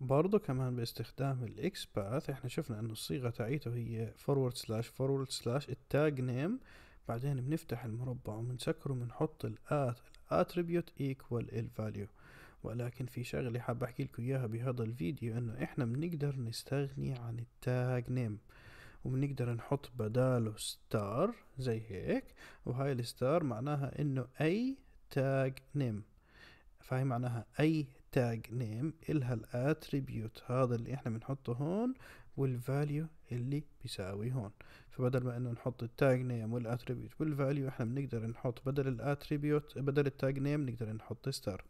برضو كمان باستخدام الاكس باث احنا شفنا انه الصيغة تاعيته هي فورورد سلاش فورورد سلاش التاج نيم بعدين بنفتح المربع وبنسكره وبنحط الات الاتريبيوت ايكوال الفاليو ولكن في شغلة حاب احكي لكم اياها بهذا الفيديو انه احنا بنقدر نستغني عن التاج نيم وبنقدر نحط بداله ستار زي هيك وهاي الستار معناها انه اي تاج نيم فهي معناها اي تاج نيم إلها الاتريبيوت هذا اللي احنا بنحطه هون والفاليو اللي بيساوي هون فبدل ما انه نحط التاج نيم والاتريبيوت والفاليو احنا بنقدر نحط بدل الاتريبيوت بدل التاج نيم نقدر نحط ستار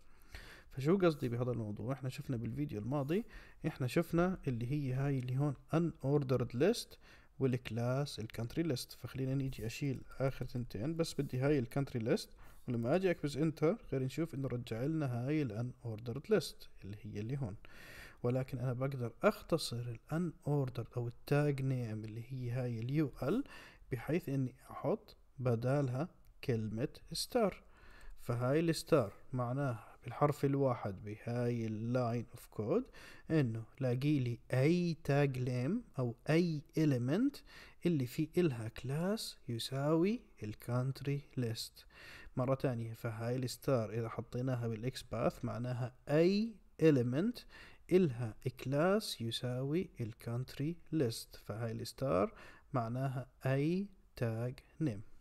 فشو قصدي بهذا الموضوع احنا شفنا بالفيديو الماضي احنا شفنا اللي هي هاي اللي هون ان اوردرد ليست والكلاس الكانتري ليست فخلينا نيجي اشيل اخر تنتين بس بدي هاي الكانتري ليست ولما اجي اكبس انتر غير نشوف انه رجع لنا هاي الان اوردرد ليست اللي هي اللي هون ولكن انا بقدر اختصر الان اوردر او التاج نيم اللي هي هاي اليو ال بحيث اني احط بدالها كلمة ستار فهاي الستار معناها بالحرف الواحد بهاي اللاين اوف كود انه لاقي لي اي تاج ليم او اي element اللي في إلها كلاس يساوي الكانتري ليست مرة تانية فهاي الستار إذا حطيناها بالإكس باث معناها أي element إلها كلاس يساوي الكانتري ليست فهاي الستار معناها أي تاج نيم